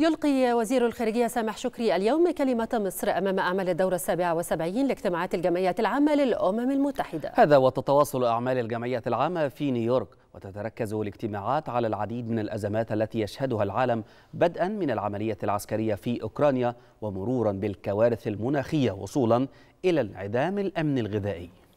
يلقي وزير الخارجية سامح شكري اليوم كلمة مصر أمام أعمال الدورة السابعة وسبعين لاجتماعات الجمعية العامة للأمم المتحدة هذا وتتواصل أعمال الجمعية العامة في نيويورك وتتركز الاجتماعات على العديد من الأزمات التي يشهدها العالم بدءا من العملية العسكرية في أوكرانيا ومرورا بالكوارث المناخية وصولا إلى انعدام الأمن الغذائي